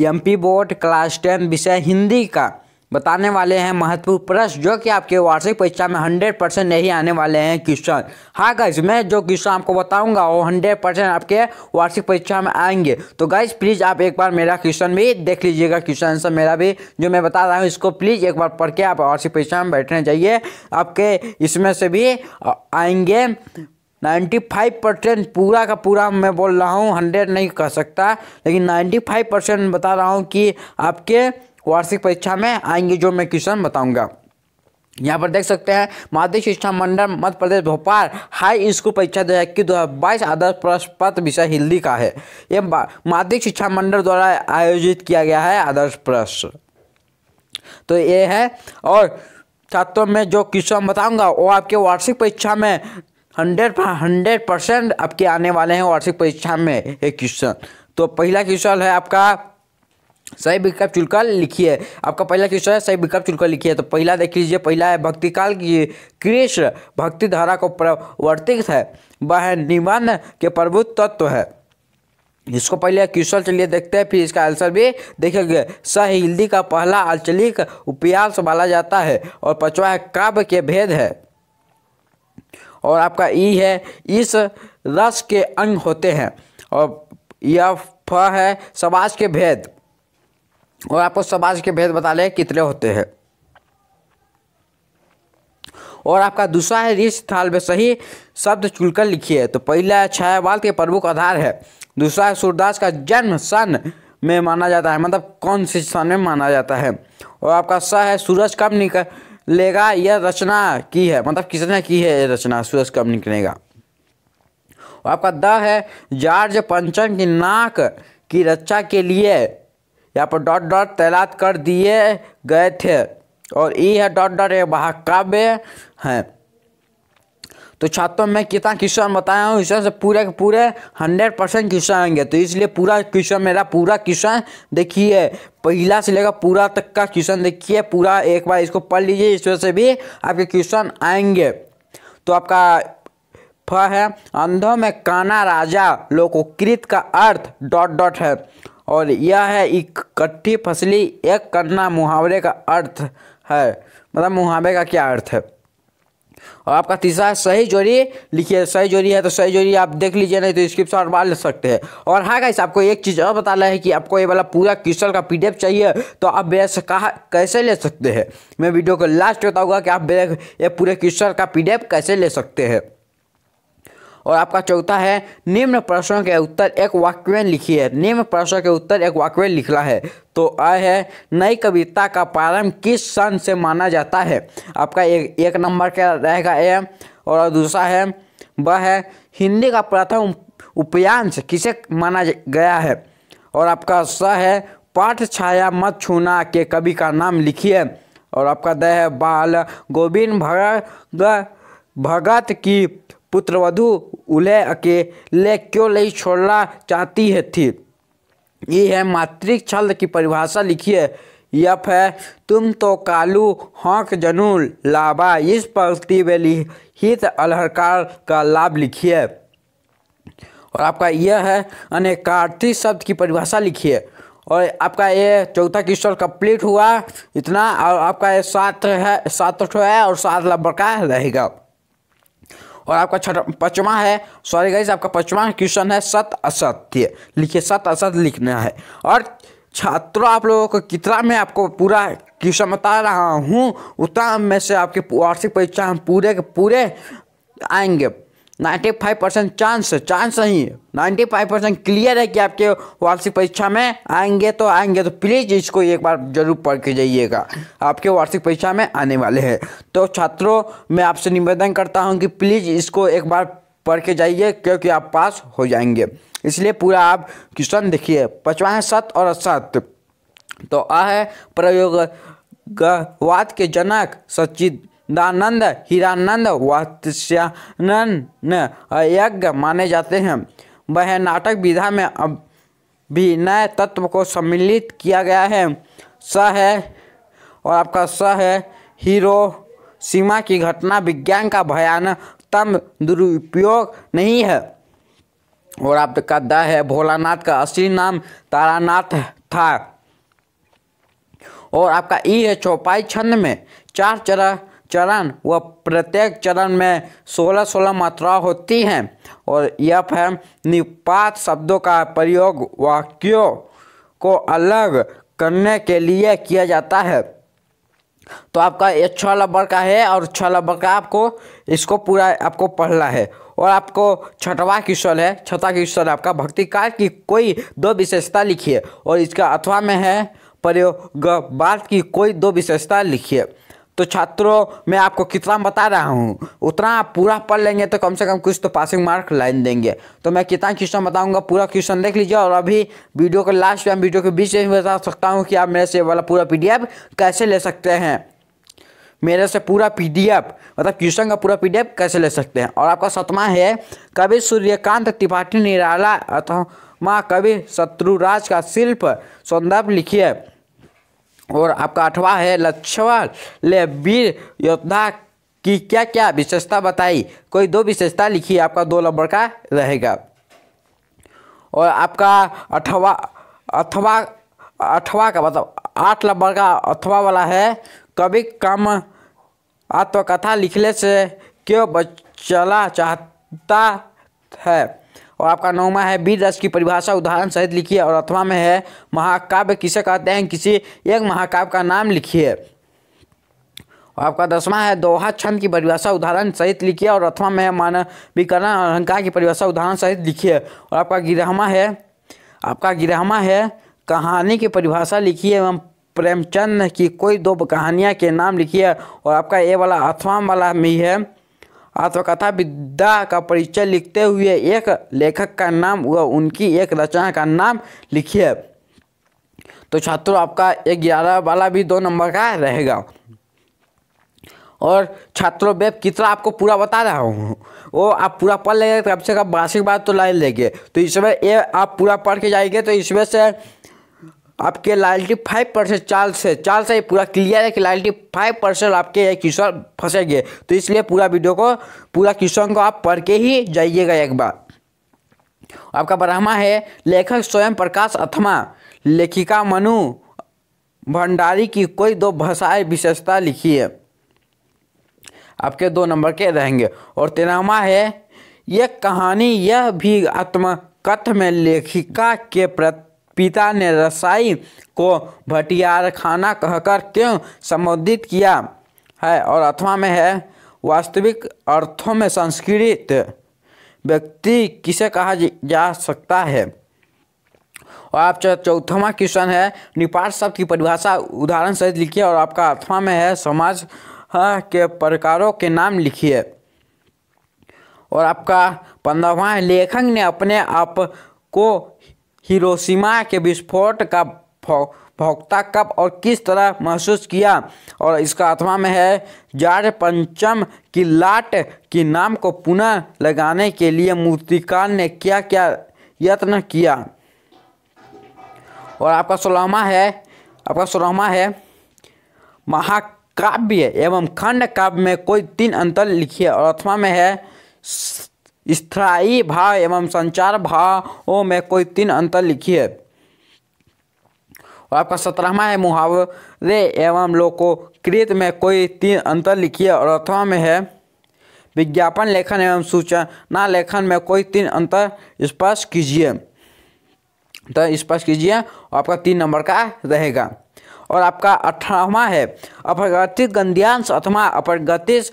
M P board class ten विषय हिंदी का बताने वाले हैं महत्वपूर्ण प्रश्न जो कि आपके वार्षिक परीक्षा में हंड्रेड परसेंट नहीं आने वाले हैं क्वेश्चन हाँ गाइज मैं जो क्वेश्चन आपको बताऊंगा वो हंड्रेड परसेंट आपके वार्षिक परीक्षा में आएंगे तो गाइज प्लीज़ आप एक बार मेरा क्वेश्चन भी देख लीजिएगा क्वेश्चन आंसर मेरा भी जो मैं बता रहा हूँ इसको प्लीज़ एक बार पढ़ के आप वार्षिक परीक्षा में बैठने जाइए आपके इसमें से भी आएंगे नाइन्टी फाइव परसेंट पूरा का पूरा मैं बोल रहा हूँ हंड्रेड नहीं कह सकता लेकिन नाइन्टी फाइव परसेंट बता रहा हूँ कि आपके वार्षिक परीक्षा में आएंगे जो मैं क्वेश्चन बताऊँगा यहाँ पर देख सकते हैं माध्यमिक शिक्षा मंडल मध्य प्रदेश भोपाल हाई स्कूल परीक्षा दो हज़ार इक्कीस दो हज़ार बाईस आदर्श पत्र विषय हिंदी का है ये माध्यमिक शिक्षा मंडल द्वारा आयोजित किया गया है आदर्श प्रश्न तो ये है और छात्रों में जो क्वेश्चन बताऊंगा वो आपके वार्षिक परीक्षा में हंड्रेड हंड्रेड परसेंट आपके आने वाले हैं वार्षिक परीक्षा में एक क्वेश्चन तो पहला क्वेश्चन है आपका सही विकल्प चुनकर लिखिए आपका पहला क्वेश्चन है सही विकल्प चुनकर लिखिए तो पहला देख लीजिए पहला है भक्तिकाल की कृष्ण भक्ति धारा को प्रवर्तित है वह निबंध के प्रभु तत्व तो है इसको पहले क्वेश्चन चलिए देखते हैं फिर इसका आंसर भी देखेंगे स हिंदी का पहला आंचलिक उपयास माना जाता है और पचवा है काव्य के भेद है और आपका ई है इस रस के अंग होते हैं और यह फ है समाज के भेद और आपको समाज के भेद बता ले कितने होते हैं और आपका दूसरा है रिच थाल में सही शब्द चुनकर लिखिए तो पहला है छायावाल के प्रमुख आधार है दूसरा है सूरदास का जन्म सन में माना जाता है मतलब कौन से सन में माना जाता है और आपका स है सूरज कब निकल लेगा यह रचना की है मतलब किसने की है यह रचना सूरज कब निकलेगा आपका द है जॉर्ज पंचम की नाक की रक्षा के लिए यहाँ पर डॉट डॉट तैनात कर दिए गए थे और ई है डॉट डॉट ये महाकाव्य है तो छात्रों मैं कितना क्वेश्चन बताया हूँ इसमें से पूरे के पूरे हंड्रेड परसेंट क्वेश्चन आएंगे तो इसलिए पूरा क्वेश्चन मेरा पूरा क्वेश्चन देखिए पहला से लेकर पूरा तक का क्वेश्चन देखिए पूरा एक बार इसको पढ़ लीजिए इसमें से भी आपके क्वेश्चन आएंगे तो आपका फ है अंधों में काना राजा लोकोकृत का अर्थ डॉट डॉट है और यह है इकट्ठी फसली एक करना मुहावरे का अर्थ है मतलब मुहावरे का क्या अर्थ है और आपका तीसरा है सही जोड़ी लिखिए सही जोड़ी है तो सही जोड़ी आप देख लीजिए नहीं तो स्क्रिप्ट और मार ले सकते हैं और हाँ गाइस आपको एक चीज़ और बताना है कि आपको ये वाला पूरा क्वेश्चन का पी चाहिए तो आप मेरे से कहा कैसे ले सकते हैं मैं वीडियो को लास्ट बताऊँगा कि आप मेरे ये पूरे क्वेश्चन का पी कैसे ले सकते हैं और आपका चौथा है निम्न प्रश्नों के उत्तर एक वाक्य लिखी है निम्न प्रश्नों के उत्तर एक वाक्य लिखला लिखना है तो अ है नई कविता का प्रारंभ किस सन से माना जाता है आपका एक एक नंबर क्या रहेगा ए और दूसरा है वह है हिंदी का प्रथम उपयांश किसे माना गया है और आपका स है पाठ छाया मत छूना के कवि का नाम लिखिए और आपका द है बाल गोविंद भगत भगत की पुत्रवधु उलह अकेले क्यों ले छोड़ना चाहती है थी ये है मातृक छल की परिभाषा लिखी है यफ है तुम तो कालू हौक जनू लाबा इस पंक्ति वाली लिखित अलहकार का लाभ लिखिए और आपका यह है अनेकार्थी शब्द की परिभाषा लिखिए और आपका ये चौथा किशोर कंप्लीट हुआ इतना और आपका ये सात है सात है और सात लाभ का रहेगा और आपका छठा पचवा है सॉरी गाइज आपका पचवा क्वेश्चन है सत असत्य लिखिए सत असत्य लिखना है और छात्रों आप लोगों को कितना मैं आपको पूरा क्वेश्चन बता रहा हूँ उतना में से आपके वार्षिक परीक्षा हम पूरे के पूरे आएंगे ninety five percent chance chance नहीं नाइन्टी फाइव परसेंट क्लियर है कि आपके वार्षिक परीक्षा में आएंगे तो आएंगे तो प्लीज़ इसको एक बार जरूर पढ़ के जाइएगा आपके वार्षिक परीक्षा में आने वाले हैं तो छात्रों मैं आपसे निवेदन करता हूँ कि प्लीज़ इसको एक बार पढ़ के जाइए क्योंकि आप पास हो जाएंगे इसलिए पूरा आप क्वेश्चन देखिए पचवा है सत और असत तो आ है प्रयोग वाद के जनक सचिद दानंद हिरानंद वात्स्यानन यज्ञ माने जाते हैं वह नाटक विधा में अभिनय तत्व को सम्मिलित किया गया है स है और आपका स है हीरो सीमा की घटना विज्ञान का भयानकतम दुरुपयोग नहीं है और आपका द है भोलानाथ का असली नाम तारानाथ था और आपका ई है चौपाई छंद में चार चरा चरण व प्रत्येक चरण में सोलह सोलह मात्रा होती हैं और यह है निपात शब्दों का प्रयोग वाक्यों को अलग करने के लिए किया जाता है तो आपका ये छः नंबर का है और छः नंबर का आपको इसको पूरा आपको पढ़ना है और आपको छठवा क्वेश्चन है छठा क्वेश्चन आपका भक्ति कार की कोई दो विशेषता लिखिए और इसका अथवा में है प्रयोग की कोई दो विशेषता लिखिए तो छात्रों मैं आपको कितना बता रहा हूँ उतना आप पूरा पढ़ लेंगे तो कम से कम कुछ तो पासिंग मार्क लाइन देंगे तो मैं कितना क्वेश्चन बताऊँगा पूरा क्वेश्चन देख लीजिए और अभी वीडियो के लास्ट में वीडियो के बीच में बता सकता हूँ कि आप मेरे से वाला पूरा पी कैसे ले सकते हैं मेरे से पूरा पीडीएफ मतलब क्वेश्चन का पूरा पीडीएफ कैसे ले सकते हैं और आपका सतमा है कवि सूर्यकांत त्रिपाठी निराला अथवा कवि शत्रुराज का शिल्प संदर्भ लिखिए और आपका आठवां है लक्ष्मण ले वीर योद्धा की क्या क्या विशेषता बताई कोई दो विशेषता लिखी आपका दो नंबर का रहेगा और आपका अठवा अथवा अठवा का मतलब आठ नंबर का अथवा वाला है कभी कम आत्मकथा लिखने से क्यों बचला चाहता है और आपका नौवा है वीर रस की परिभाषा उदाहरण सहित लिखिए और अथवा में है महाकाव्य किसे कहते हैं किसी एक महाकाव्य का नाम लिखिए और आपका दसवां है दोहा छंद की परिभाषा उदाहरण सहित लिखिए और अथवा में मानवीकरण और अहंकार की परिभाषा उदाहरण सहित लिखिए और आपका गिरहमा है आपका गिरहमा है कहानी की परिभाषा लिखिए एवं प्रेमचंद की कोई दो कहानियाँ के नाम लिखिए और आपका ये वाला अथवा वाला भी है आत्मकथा विद्या का परिचय लिखते हुए एक लेखक का नाम व उनकी एक रचना का नाम लिखिए तो छात्रों आपका एक ग्यारह वाला भी दो नंबर का रहेगा और छात्रों वेब कितना आपको पूरा बता रहा हूँ वो आप पूरा पढ़ लेंगे कम से कम वार्षिक बात तो ला लेंगे तो इसमें ये आप पूरा पढ़ के जाएंगे तो इसमें से आपके लाइल्टी फाइव परसेंट चाल से चाल से पूरा क्लियर है कि लाइल्टी फाइव परसेंट आपके किशोर फंसेंगे तो इसलिए पूरा वीडियो को पूरा किशोर को आप पढ़ के ही जाइएगा एक बार आपका ब्रह्मा है लेखक स्वयं प्रकाश अथमा लेखिका मनु भंडारी की कोई दो भाषाएं विशेषता लिखी है आपके दो नंबर के रहेंगे और तेरहवा है यह कहानी यह भी आत्मकथ में लेखिका के प्रति पिता ने रसाई को भटियारखाना कहकर क्यों संबोधित किया है और अथवा में है वास्तविक अर्थों में संस्कृत व्यक्ति किसे कहा जा सकता है और आप चौथवा क्वेश्चन है निपाट शब्द की परिभाषा उदाहरण सहित लिखिए और आपका अथवा में है समाज हाँ, के प्रकारों के नाम लिखिए और आपका पंद्रहवा लेखक ने अपने आप को हिरोशिमा के विस्फोट का भोक्ता कब और किस तरह महसूस किया और इसका आत्मा में है जाट पंचम की लाट के नाम को पुनः लगाने के लिए मूर्तिकार ने क्या क्या यत्न किया और आपका सोलहवा है आपका सोलहवा है महाकाव्य एवं खंड काव्य में कोई तीन अंतर लिखिए और अथवा में है स्थायी भाव एवं संचार भावों में कोई तीन अंतर लिखी है और आपका सत्रहवा है मुहावरे एवं लोकोकृत में कोई तीन अंतर लिखी है और अथवा में है विज्ञापन लेखन एवं सूचना लेखन में कोई तीन अंतर स्पष्ट कीजिए तो स्पष्ट कीजिए आपका तीन नंबर का रहेगा और आपका अठारहवा है अपरगतिक गंध्यांश अथवा अपरगतिश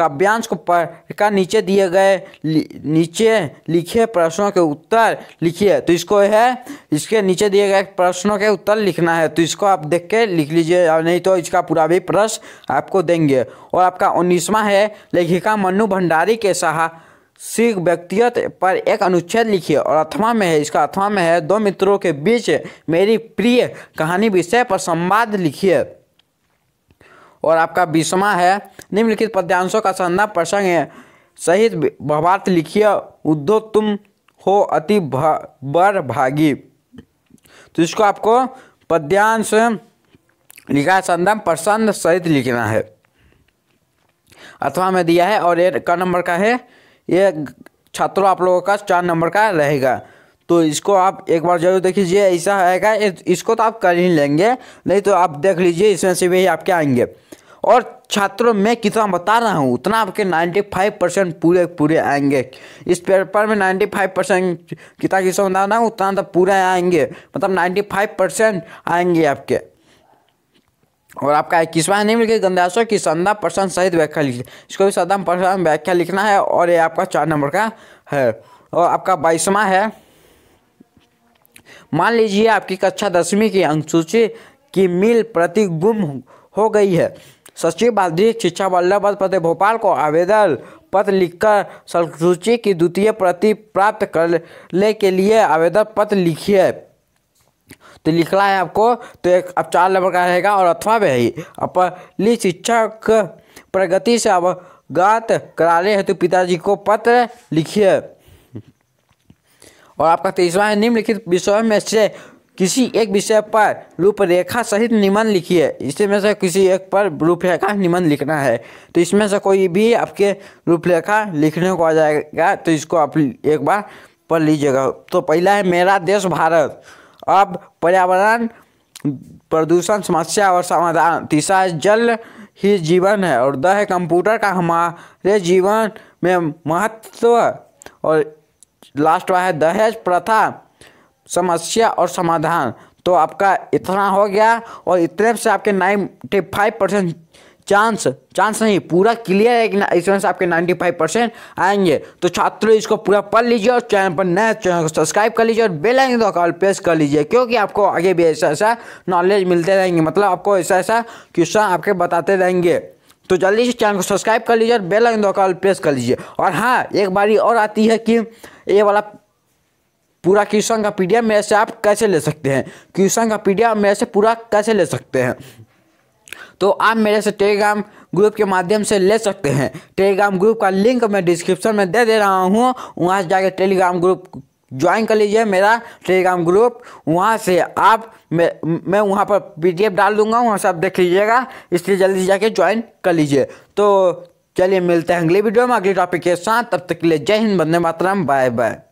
काव्यांश को पढ़ का नीचे दिए गए लि, नीचे लिखे प्रश्नों के उत्तर लिखिए तो इसको है इसके नीचे दिए गए प्रश्नों के उत्तर लिखना है तो इसको आप देख के लिख लीजिए और नहीं तो इसका पूरा भी प्रश्न आपको देंगे और आपका उन्नीसवा है लेखिका मनु भंडारी के सहा सिख व्यक्तिगत पर एक अनुच्छेद लिखिए और अथवा में है इसका अथवा में है दो मित्रों के बीच मेरी प्रिय कहानी विषय पर संवाद लिखिए और आपका बीसवा है निम्नलिखित पद्यांशों का संदर्भ प्रसंग है सहित भवार्थ लिखिए उद्योग तुम हो अति बर भागी तो इसको आपको पद्यांश लिखा संदर्भ प्रसन्न सहित लिखना है अथवा में दिया है और ये का नंबर का है ये छात्रों आप लोगों का चार नंबर का रहेगा तो इसको आप एक बार जरूर देख लीजिए ऐसा आएगा इसको तो आप कर ही लेंगे नहीं तो आप देख लीजिए इसमें से भी आपके आएंगे और छात्रों में कितना बता रहा हूँ उतना आपके 95 परसेंट पूरे पूरे आएंगे इस पेपर में 95 परसेंट कितना किसान बता रहा हूँ उतना तो पूरे आएंगे मतलब 95 परसेंट आएंगे आपके और आपका इक्कीसवा नहीं मिलकर गंदाशो की संदा परसेंट सहित व्याख्या लिखी इसको भी सदा परसेंट व्याख्या लिखना है और ये आपका चार नंबर का है और आपका बाईसवा है मान लीजिए आपकी कक्षा दसवीं की अनुसूची की मिल प्रति गुम हो गई है सचिव बाधिक शिक्षा वल्लभ पद भोपाल को आवेदन पत्र लिखकर सूची की द्वितीय प्रति प्राप्त करने के लिए आवेदन पत्र लिखिए तो लिखना है आपको तो एक अब चार नंबर का रहेगा और अथवा में ही अपनी शिक्षक प्रगति से अवगत कराने हेतु पिताजी को पत्र लिखिए और आपका तीसरा है निम्नलिखित विषयों में से किसी एक विषय पर रूपरेखा सहित निमन लिखिए इसी में से किसी एक पर रूपरेखा निम्न लिखना है तो इसमें से कोई भी आपके रूपरेखा लिखने को आ जाएगा तो इसको आप एक बार पढ़ लीजिएगा तो पहला है मेरा देश भारत अब पर्यावरण प्रदूषण समस्या और समाधान तीसरा जल ही जीवन है और द है कंप्यूटर का हमारे जीवन में महत्व और लास्ट वाला है दहेज प्रथा समस्या और समाधान तो आपका इतना हो गया और इतने से आपके ninety five percent chance chance नहीं पूरा क्लियर है कि इसमें से आपके नाइन्टी फाइव परसेंट आएंगे तो छात्र इसको पूरा पढ़ लीजिए और चैनल पर नए चैनल को सब्सक्राइब कर लीजिए और बेल आइकन को कॉल प्रेस कर लीजिए क्योंकि आपको आगे भी ऐसा ऐसा नॉलेज मिलते रहेंगे मतलब आपको ऐसा ऐसा क्वेश्चन आपके बताते रहेंगे तो जल्दी से चैनल को सब्सक्राइब कर लीजिए और बेल आइकन दो प्रेस कर लीजिए और हाँ एक बारी और आती है कि ये वाला पूरा क्वेश्चन का पीडीएफ मेरे से आप कैसे ले सकते हैं क्वेश्चन का पीडीएफ मेरे से पूरा कैसे ले सकते हैं तो आप मेरे से टेलीग्राम ग्रुप के माध्यम से ले सकते हैं टेलीग्राम ग्रुप का लिंक मैं डिस्क्रिप्शन में दे दे रहा हूँ वहाँ से जाकर टेलीग्राम ग्रुप ज्वाइन कर लीजिए मेरा टेलीग्राम ग्रुप वहाँ से आप मैं मैं वहाँ पर पी डाल दूंगा वहाँ से आप देख लीजिएगा इसलिए जल्दी जाके ज्वाइन कर लीजिए तो चलिए मिलते हैं अगले वीडियो में अगले टॉपिक के साथ तब तक के लिए जय हिंद बंदे मातरम बाय बाय